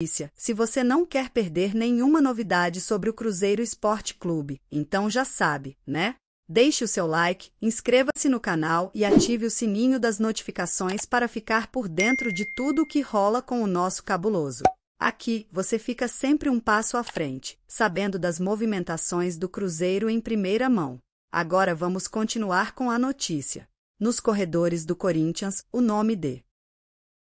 Notícia, Se você não quer perder nenhuma novidade sobre o Cruzeiro Esporte Clube, então já sabe, né? Deixe o seu like, inscreva-se no canal e ative o sininho das notificações para ficar por dentro de tudo o que rola com o nosso cabuloso. Aqui, você fica sempre um passo à frente, sabendo das movimentações do Cruzeiro em primeira mão. Agora vamos continuar com a notícia. Nos corredores do Corinthians, o nome de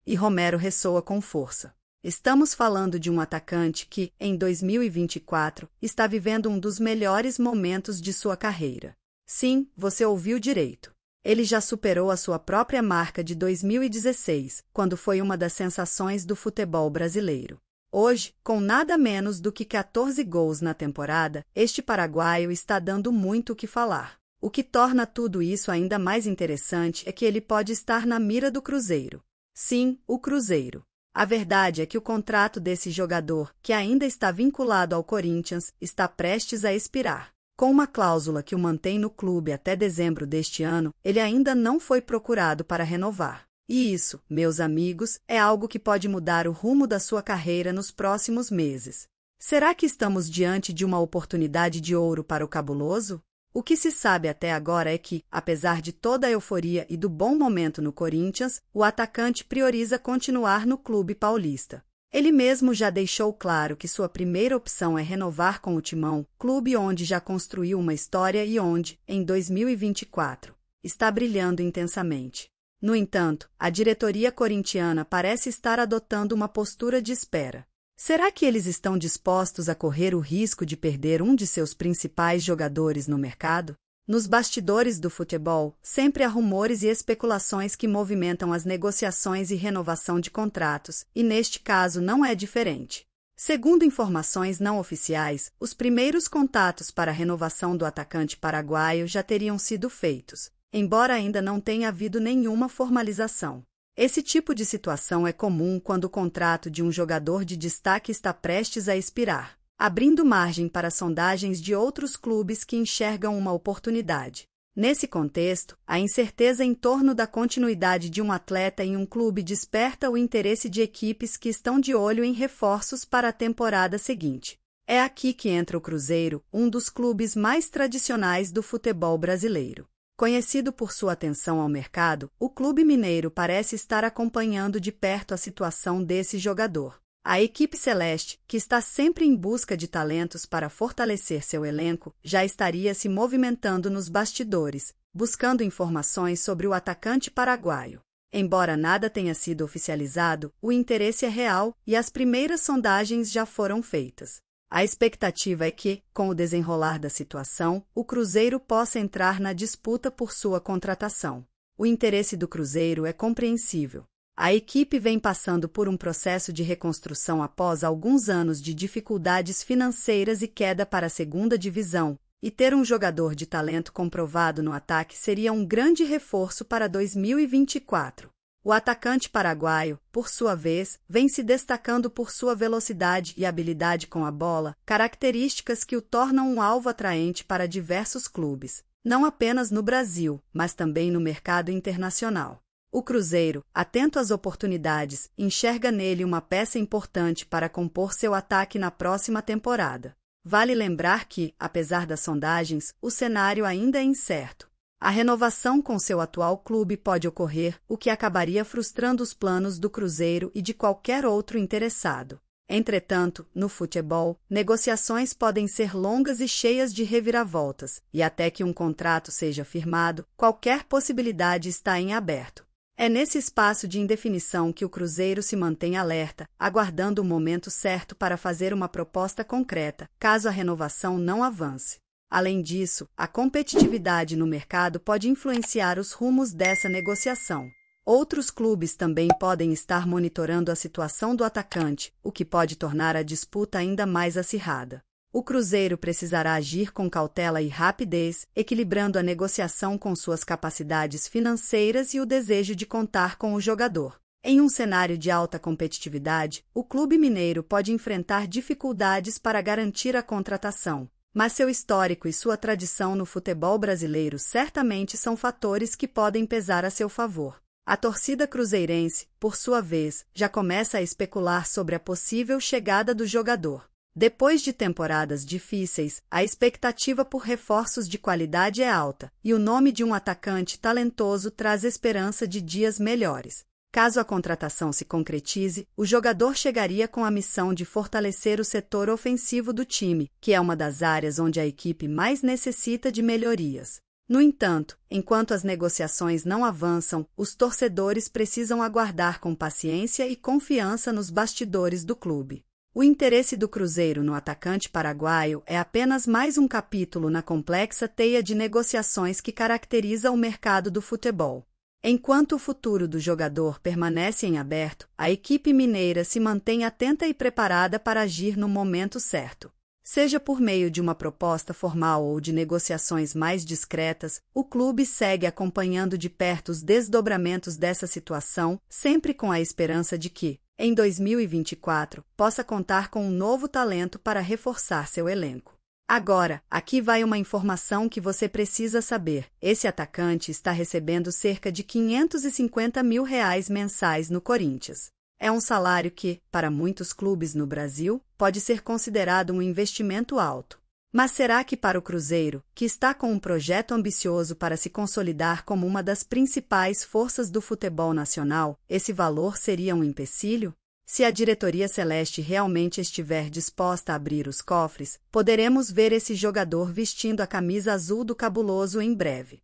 e Romero ressoa com força. Estamos falando de um atacante que, em 2024, está vivendo um dos melhores momentos de sua carreira. Sim, você ouviu direito. Ele já superou a sua própria marca de 2016, quando foi uma das sensações do futebol brasileiro. Hoje, com nada menos do que 14 gols na temporada, este paraguaio está dando muito o que falar. O que torna tudo isso ainda mais interessante é que ele pode estar na mira do Cruzeiro. Sim, o Cruzeiro. A verdade é que o contrato desse jogador, que ainda está vinculado ao Corinthians, está prestes a expirar. Com uma cláusula que o mantém no clube até dezembro deste ano, ele ainda não foi procurado para renovar. E isso, meus amigos, é algo que pode mudar o rumo da sua carreira nos próximos meses. Será que estamos diante de uma oportunidade de ouro para o cabuloso? O que se sabe até agora é que, apesar de toda a euforia e do bom momento no Corinthians, o atacante prioriza continuar no clube paulista. Ele mesmo já deixou claro que sua primeira opção é renovar com o Timão, clube onde já construiu uma história e onde, em 2024, está brilhando intensamente. No entanto, a diretoria corintiana parece estar adotando uma postura de espera. Será que eles estão dispostos a correr o risco de perder um de seus principais jogadores no mercado? Nos bastidores do futebol, sempre há rumores e especulações que movimentam as negociações e renovação de contratos, e neste caso não é diferente. Segundo informações não oficiais, os primeiros contatos para a renovação do atacante paraguaio já teriam sido feitos, embora ainda não tenha havido nenhuma formalização. Esse tipo de situação é comum quando o contrato de um jogador de destaque está prestes a expirar, abrindo margem para sondagens de outros clubes que enxergam uma oportunidade. Nesse contexto, a incerteza em torno da continuidade de um atleta em um clube desperta o interesse de equipes que estão de olho em reforços para a temporada seguinte. É aqui que entra o Cruzeiro, um dos clubes mais tradicionais do futebol brasileiro. Conhecido por sua atenção ao mercado, o clube mineiro parece estar acompanhando de perto a situação desse jogador. A equipe celeste, que está sempre em busca de talentos para fortalecer seu elenco, já estaria se movimentando nos bastidores, buscando informações sobre o atacante paraguaio. Embora nada tenha sido oficializado, o interesse é real e as primeiras sondagens já foram feitas. A expectativa é que, com o desenrolar da situação, o Cruzeiro possa entrar na disputa por sua contratação. O interesse do Cruzeiro é compreensível. A equipe vem passando por um processo de reconstrução após alguns anos de dificuldades financeiras e queda para a segunda divisão, e ter um jogador de talento comprovado no ataque seria um grande reforço para 2024. O atacante paraguaio, por sua vez, vem se destacando por sua velocidade e habilidade com a bola, características que o tornam um alvo atraente para diversos clubes, não apenas no Brasil, mas também no mercado internacional. O Cruzeiro, atento às oportunidades, enxerga nele uma peça importante para compor seu ataque na próxima temporada. Vale lembrar que, apesar das sondagens, o cenário ainda é incerto. A renovação com seu atual clube pode ocorrer, o que acabaria frustrando os planos do Cruzeiro e de qualquer outro interessado. Entretanto, no futebol, negociações podem ser longas e cheias de reviravoltas, e até que um contrato seja firmado, qualquer possibilidade está em aberto. É nesse espaço de indefinição que o Cruzeiro se mantém alerta, aguardando o momento certo para fazer uma proposta concreta, caso a renovação não avance. Além disso, a competitividade no mercado pode influenciar os rumos dessa negociação. Outros clubes também podem estar monitorando a situação do atacante, o que pode tornar a disputa ainda mais acirrada. O Cruzeiro precisará agir com cautela e rapidez, equilibrando a negociação com suas capacidades financeiras e o desejo de contar com o jogador. Em um cenário de alta competitividade, o clube mineiro pode enfrentar dificuldades para garantir a contratação, mas seu histórico e sua tradição no futebol brasileiro certamente são fatores que podem pesar a seu favor. A torcida cruzeirense, por sua vez, já começa a especular sobre a possível chegada do jogador. Depois de temporadas difíceis, a expectativa por reforços de qualidade é alta, e o nome de um atacante talentoso traz esperança de dias melhores. Caso a contratação se concretize, o jogador chegaria com a missão de fortalecer o setor ofensivo do time, que é uma das áreas onde a equipe mais necessita de melhorias. No entanto, enquanto as negociações não avançam, os torcedores precisam aguardar com paciência e confiança nos bastidores do clube. O interesse do Cruzeiro no atacante paraguaio é apenas mais um capítulo na complexa teia de negociações que caracteriza o mercado do futebol. Enquanto o futuro do jogador permanece em aberto, a equipe mineira se mantém atenta e preparada para agir no momento certo. Seja por meio de uma proposta formal ou de negociações mais discretas, o clube segue acompanhando de perto os desdobramentos dessa situação, sempre com a esperança de que, em 2024, possa contar com um novo talento para reforçar seu elenco. Agora, aqui vai uma informação que você precisa saber. Esse atacante está recebendo cerca de 550 mil reais mensais no Corinthians. É um salário que, para muitos clubes no Brasil, pode ser considerado um investimento alto. Mas será que para o Cruzeiro, que está com um projeto ambicioso para se consolidar como uma das principais forças do futebol nacional, esse valor seria um empecilho? Se a diretoria celeste realmente estiver disposta a abrir os cofres, poderemos ver esse jogador vestindo a camisa azul do cabuloso em breve.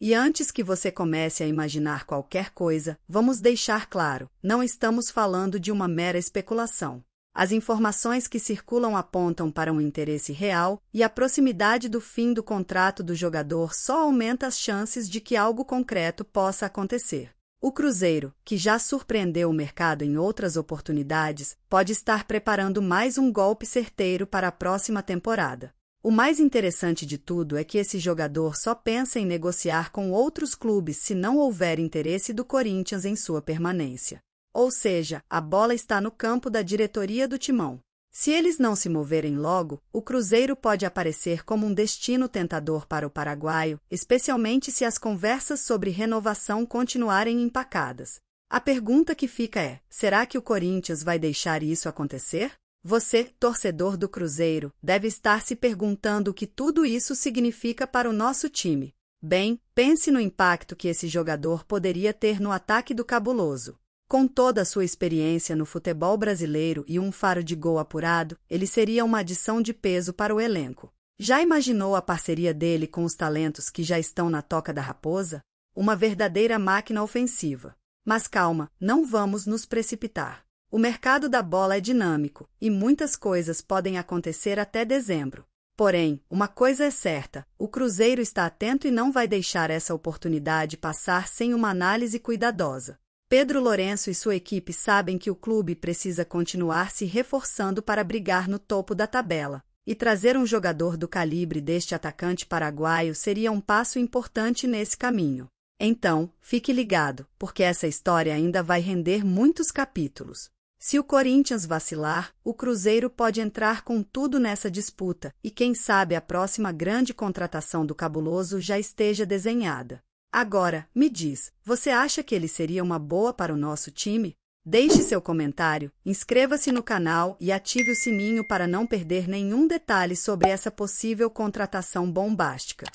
E antes que você comece a imaginar qualquer coisa, vamos deixar claro: não estamos falando de uma mera especulação. As informações que circulam apontam para um interesse real, e a proximidade do fim do contrato do jogador só aumenta as chances de que algo concreto possa acontecer. O Cruzeiro, que já surpreendeu o mercado em outras oportunidades, pode estar preparando mais um golpe certeiro para a próxima temporada. O mais interessante de tudo é que esse jogador só pensa em negociar com outros clubes se não houver interesse do Corinthians em sua permanência. Ou seja, a bola está no campo da diretoria do Timão. Se eles não se moverem logo, o Cruzeiro pode aparecer como um destino tentador para o paraguaio, especialmente se as conversas sobre renovação continuarem empacadas. A pergunta que fica é: será que o Corinthians vai deixar isso acontecer? Você, torcedor do Cruzeiro, deve estar se perguntando o que tudo isso significa para o nosso time. Bem, pense no impacto que esse jogador poderia ter no ataque do cabuloso. Com toda a sua experiência no futebol brasileiro e um faro de gol apurado, ele seria uma adição de peso para o elenco. Já imaginou a parceria dele com os talentos que já estão na toca da raposa? Uma verdadeira máquina ofensiva. Mas calma, não vamos nos precipitar. O mercado da bola é dinâmico e muitas coisas podem acontecer até dezembro. Porém, uma coisa é certa: o Cruzeiro está atento e não vai deixar essa oportunidade passar sem uma análise cuidadosa. Pedro Lourenço e sua equipe sabem que o clube precisa continuar se reforçando para brigar no topo da tabela. E trazer um jogador do calibre deste atacante paraguaio seria um passo importante nesse caminho. Então, fique ligado, porque essa história ainda vai render muitos capítulos. Se o Corinthians vacilar, o Cruzeiro pode entrar com tudo nessa disputa, e quem sabe a próxima grande contratação do cabuloso já esteja desenhada. Agora, me diz, você acha que ele seria uma boa para o nosso time? Deixe seu comentário, inscreva-se no canal e ative o sininho para não perder nenhum detalhe sobre essa possível contratação bombástica.